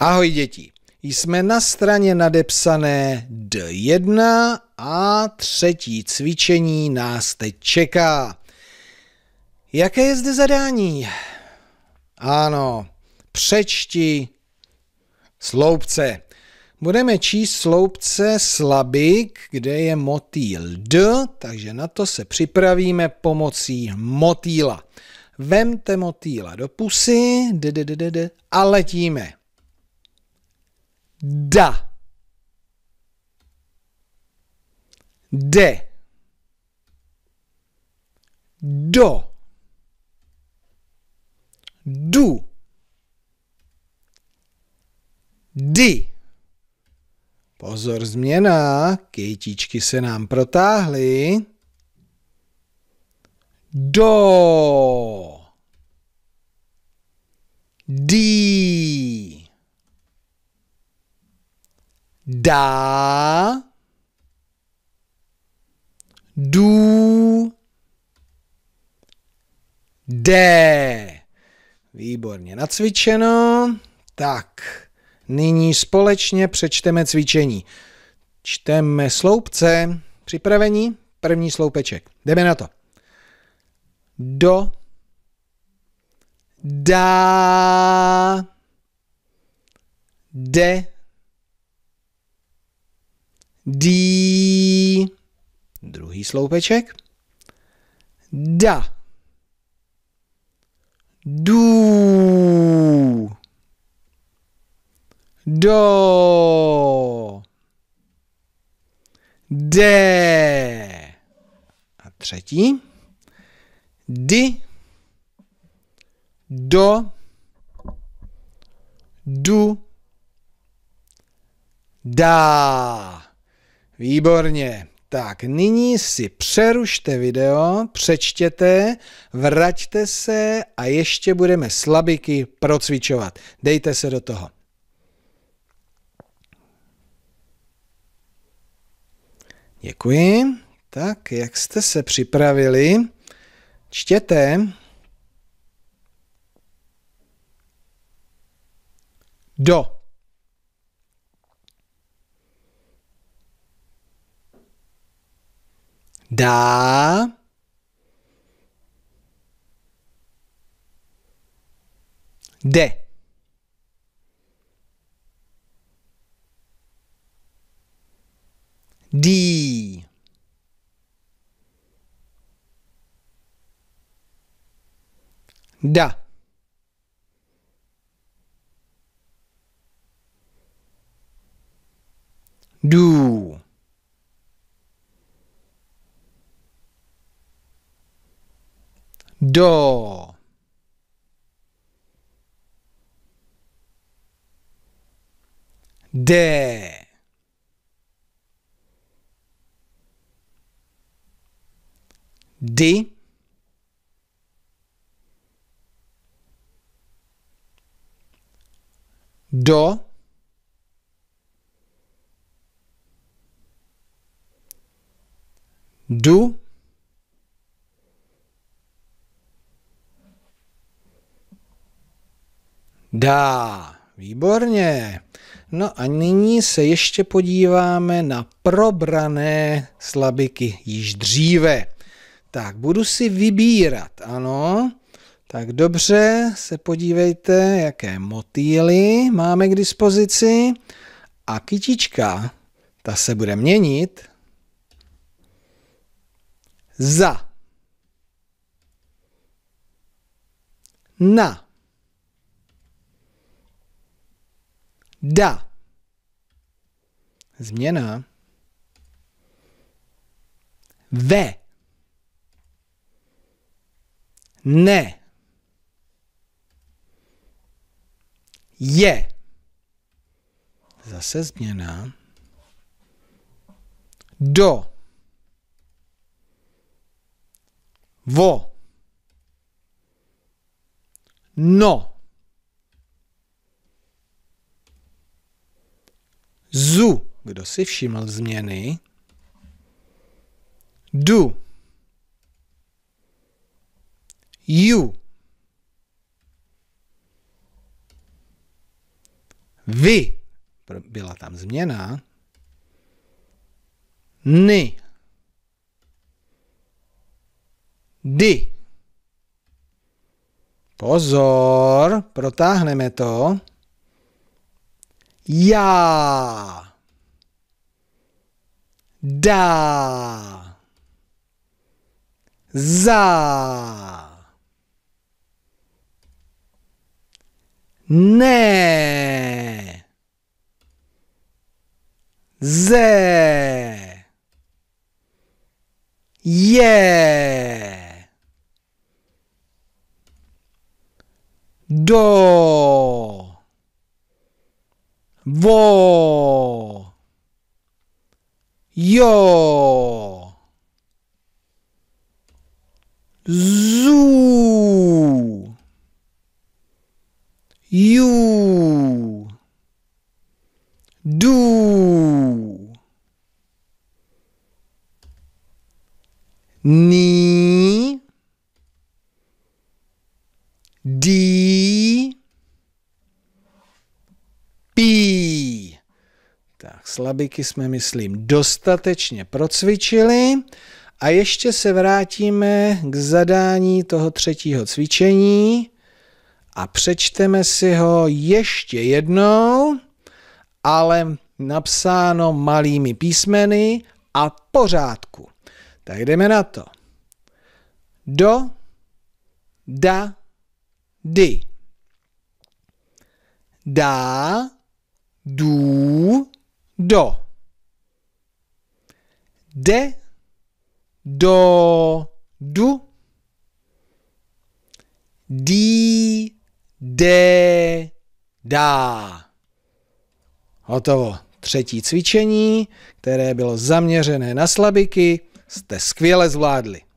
Ahoj děti, jsme na straně nadepsané D1 a třetí cvičení nás teď čeká. Jaké je zde zadání? Ano, přečti sloupce. Budeme číst sloupce slabik, kde je motýl D, takže na to se připravíme pomocí motýla. Vemte motýla do pusy d, d, d, d, d, a letíme da de do du di. Pozor změna, kejtíčky se nám protáhly. Do. da du D. Výborně nacvičeno. Tak, nyní společně přečteme cvičení. Čteme sloupce. Připravení? První sloupeček. Jdeme na to. Do. Dá. De. D. Druhý sloupeček. Da. Du. Do. De. A třetí. Di. Do. Du. Da. Výborně. Tak, nyní si přerušte video, přečtěte, vraťte se a ještě budeme slabiky procvičovat. Dejte se do toho. Děkuji. Tak, jak jste se připravili? Čtěte. Do. da de di da Do. De. Di. Do. Do. dá. Výborně. No a nyní se ještě podíváme na probrané slabiky již dříve. Tak, budu si vybírat, ano. Tak dobře, se podívejte, jaké motýly máme k dispozici. A kytička, ta se bude měnit za na da. Změna ve ne je zase změna do vo no zu, kdo si všiml změny, du, you, vy, byla tam změna, ny, dy. Pozor, protáhneme to. Ja. Da. Za. Ne. Ze. Je. Do. 보, 여, 주, 유, 두, 니, 디, tak, Slabiky jsme, myslím, dostatečně procvičili a ještě se vrátíme k zadání toho třetího cvičení a přečteme si ho ještě jednou, ale napsáno malými písmeny a pořádku. Tak jdeme na to. Do, da, dy. da, du do. De, do, du. di, de, da. Hotovo. Třetí cvičení, které bylo zaměřené na slabiky, jste skvěle zvládli.